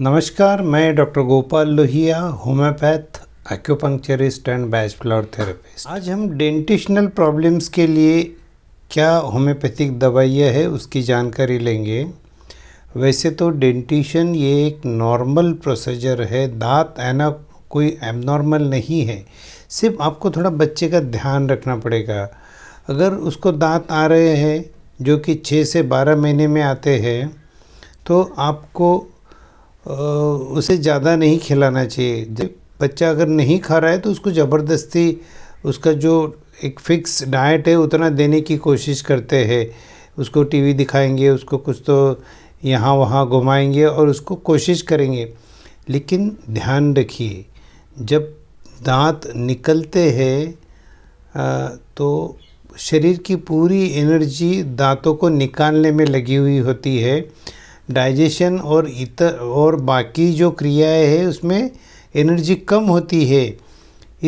नमस्कार मैं doctor Gopal Lohia homeopath acupuncturist and bachelor therapist आज हम डेंटिशनल प्रॉब्लम्स के लिए क्या होम्योपैथिक दवाइयाँ है उसकी जानकारी लेंगे वैसे तो डेंटिशन ये एक नॉर्मल प्रोसीजर है दांत आना कोई एबनॉर्मल नहीं है सिर्फ आपको थोड़ा बच्चे का ध्यान रखना पड़ेगा अगर उसको दांत आ रहे हैं जो कि छः से बारह महीने में आते हैं तो आपको उसे ज़्यादा नहीं खिलाना चाहिए बच्चा अगर नहीं खा रहा है तो उसको ज़बरदस्ती उसका जो एक फिक्स डाइट है उतना देने की कोशिश करते हैं उसको टीवी दिखाएंगे उसको कुछ तो यहाँ वहाँ घुमाएंगे और उसको कोशिश करेंगे लेकिन ध्यान रखिए जब दांत निकलते हैं तो शरीर की पूरी एनर्जी दांतों को निकालने में लगी हुई होती है डाइजेशन और इतर और बाकी जो क्रियाएं है उसमें एनर्जी कम होती है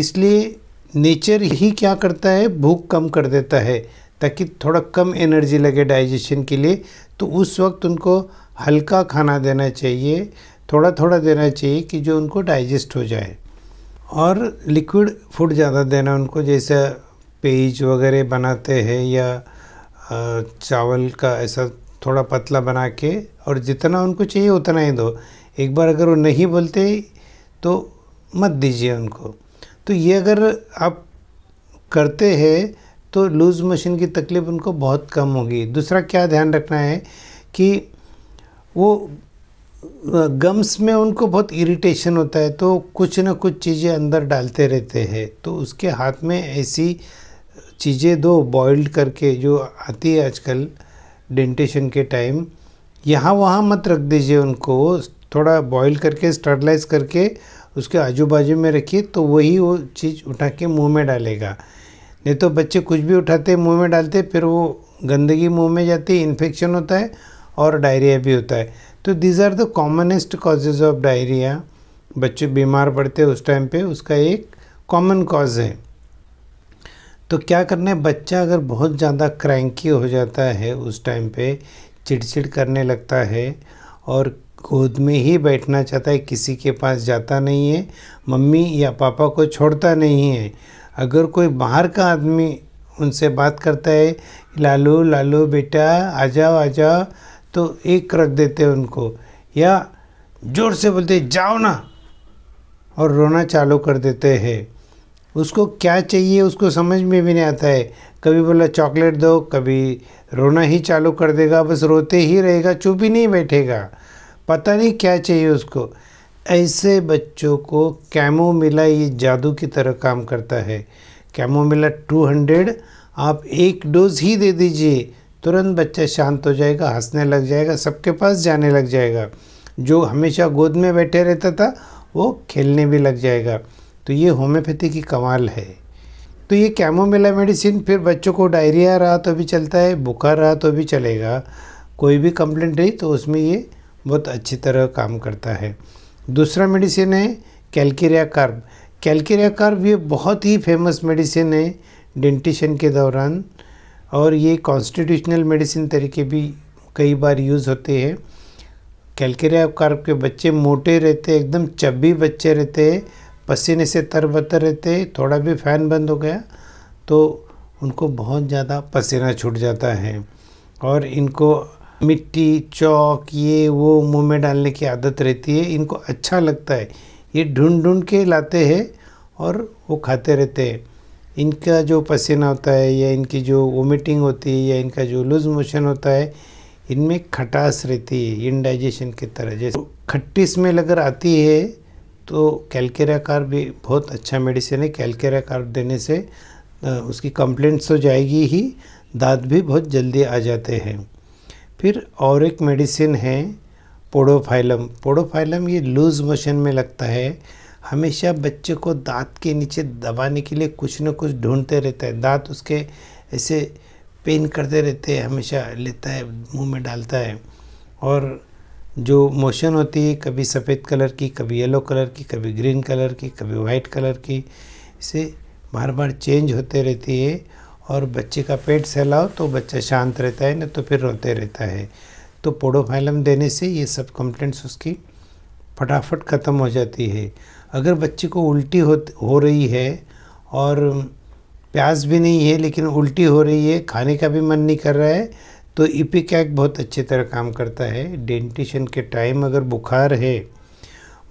इसलिए नेचर ही क्या करता है भूख कम कर देता है ताकि थोड़ा कम एनर्जी लगे डाइजेशन के लिए तो उस वक्त उनको हल्का खाना देना चाहिए थोड़ा थोड़ा देना चाहिए कि जो उनको डाइजेस्ट हो जाए और लिक्विड फूड ज़्यादा देना उनको जैसा पेज वगैरह बनाते हैं या चावल का ऐसा थोड़ा पतला बना के और जितना उनको चाहिए उतना ही दो एक बार अगर वो नहीं बोलते तो मत दीजिए उनको तो ये अगर आप करते हैं तो लूज़ मशीन की तकलीफ़ उनको बहुत कम होगी दूसरा क्या ध्यान रखना है कि वो गम्स में उनको बहुत इरिटेशन होता है तो कुछ ना कुछ चीज़ें अंदर डालते रहते हैं तो उसके हाथ में ऐसी चीज़ें दो बॉइल्ड करके जो आती है आजकल डेंटेशन के टाइम यहाँ वहाँ मत रख दीजिए उनको थोड़ा बॉईल करके स्टरलाइज करके उसके आजू बाजू में रखिए तो वही वो चीज़ उठा के मुँह में डालेगा नहीं तो बच्चे कुछ भी उठाते मुँह में डालते फिर वो गंदगी मुँह में जाती है इन्फेक्शन होता है और डायरिया भी होता है तो these are the commonest causes of diarrhoea बच्चे बीमार पड़ते उस टाइम पे उसका एक कॉमन कॉज है तो क्या करना है बच्चा अगर बहुत ज़्यादा क्रैंकी हो जाता है उस टाइम पे चिड़चिड़ करने लगता है और गोद में ही बैठना चाहता है किसी के पास जाता नहीं है मम्मी या पापा को छोड़ता नहीं है अगर कोई बाहर का आदमी उनसे बात करता है लालू लालू बेटा आ जाओ आ जाओ तो एक रख देते हैं उनको या ज़ोर से बोलते जाओ ना और रोना चालू कर देते हैं उसको क्या चाहिए उसको समझ में भी नहीं आता है कभी बोला चॉकलेट दो कभी रोना ही चालू कर देगा बस रोते ही रहेगा चुप ही नहीं बैठेगा पता नहीं क्या चाहिए उसको ऐसे बच्चों को कैमोमिला ये जादू की तरह काम करता है कैमोमिला 200 आप एक डोज ही दे दीजिए तुरंत बच्चा शांत हो जाएगा हंसने लग जाएगा सबके पास जाने लग जाएगा जो हमेशा गोद में बैठे रहता था वो खेलने भी लग जाएगा तो ये होम्योपैथी की कमाल है तो ये कैमोमेला मेडिसिन फिर बच्चों को डायरिया रहा तो भी चलता है बुखार रहा तो भी चलेगा कोई भी कंप्लेंट रही तो उसमें ये बहुत अच्छी तरह काम करता है दूसरा मेडिसिन है कैलकेरिया कार्ब कैलकेरिया कार्ब ये बहुत ही फेमस मेडिसिन है डेंटिशन के दौरान और ये कॉन्स्टिट्यूशनल मेडिसिन तरीके भी कई बार यूज़ होते हैं कैलकेरिया कार्ब के बच्चे मोटे रहते हैं एकदम चब्बी बच्चे रहते हैं पसीने से तर बतर रहते थोड़ा भी फ़ैन बंद हो गया तो उनको बहुत ज़्यादा पसीना छूट जाता है और इनको मिट्टी चौक ये वो मुंह में डालने की आदत रहती है इनको अच्छा लगता है ये ढूंढ ढूंढ के लाते हैं और वो खाते रहते हैं इनका जो पसीना होता है या इनकी जो वोमिटिंग होती है या इनका जो लूज मोशन होता है इनमें खटास रहती है इनडाइजेशन की तरह जैसे खट्टी स्मेल अगर आती है तो कैलकेरा कार भी बहुत अच्छा मेडिसिन है कैलकेरा कार देने से उसकी कंप्लेंट्स तो जाएगी ही दांत भी बहुत जल्दी आ जाते हैं फिर और एक मेडिसिन है पोडोफाइलम पोडोफाइलम ये लूज़ मोशन में लगता है हमेशा बच्चे को दांत के नीचे दबाने के लिए कुछ ना कुछ ढूंढते रहता है दांत उसके ऐसे पेन करते रहते हैं हमेशा लेता है मुंह में डालता है और जो मोशन होती है कभी सफ़ेद कलर की कभी येलो कलर की कभी ग्रीन कलर की कभी वाइट कलर की इसे बार बार चेंज होते रहती है और बच्चे का पेट सहलाओ तो बच्चा शांत रहता है न तो फिर रोते रहता है तो पोडोफाइलम देने से ये सब कंप्लेंट्स उसकी फटाफट ख़त्म हो जाती है अगर बच्चे को उल्टी हो हो रही है और प्यास भी नहीं है लेकिन उल्टी हो रही है खाने का भी मन नहीं कर रहा है तो ईपिकैक e बहुत अच्छी तरह काम करता है डेंटिशन के टाइम अगर बुखार है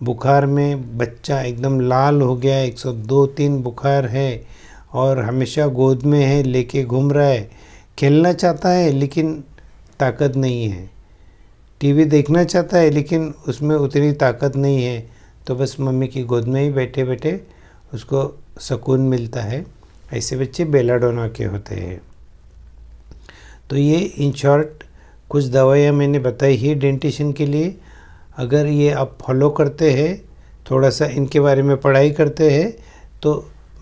बुखार में बच्चा एकदम लाल हो गया है 102 तीन बुखार है और हमेशा गोद में है लेके घूम रहा है खेलना चाहता है लेकिन ताकत नहीं है टीवी देखना चाहता है लेकिन उसमें उतनी ताकत नहीं है तो बस मम्मी की गोद में ही बैठे बैठे उसको सुकून मिलता है ऐसे बच्चे बेलाडोना के होते हैं तो ये इन शॉर्ट कुछ दवाइयाँ मैंने बताई ही डेंटिशन के लिए अगर ये आप फॉलो करते हैं थोड़ा सा इनके बारे में पढ़ाई करते हैं तो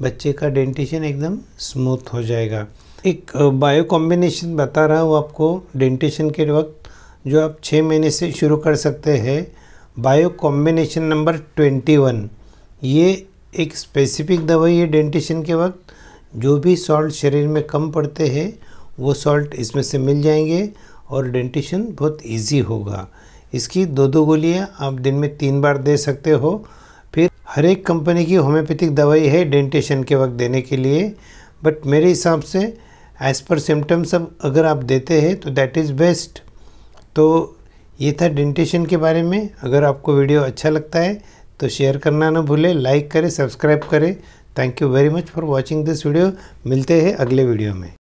बच्चे का डेंटिशन एकदम स्मूथ हो जाएगा एक बायो कॉम्बिनेशन बता रहा हूँ आपको डेंटिशन के वक्त जो आप छः महीने से शुरू कर सकते हैं bio combination number twenty one ये एक स्पेसिफिक दवाई है डेंटिशन के वक्त जो भी सॉल्ट शरीर में कम पड़ते हैं वो सॉल्ट इसमें से मिल जाएंगे और डेंटिशन बहुत इजी होगा इसकी दो दो गोलियाँ आप दिन में तीन बार दे सकते हो फिर हर एक कंपनी की होम्योपैथिक दवाई है डेंटेशन के वक्त देने के लिए बट मेरे हिसाब से एज़ पर सिम्टम्स अब अगर आप देते हैं तो दैट इज़ बेस्ट तो ये था डेंटेशन के बारे में अगर आपको वीडियो अच्छा लगता है तो शेयर करना ना भूलें लाइक करें सब्सक्राइब करें thank you very much for watching this video मिलते हैं अगले वीडियो में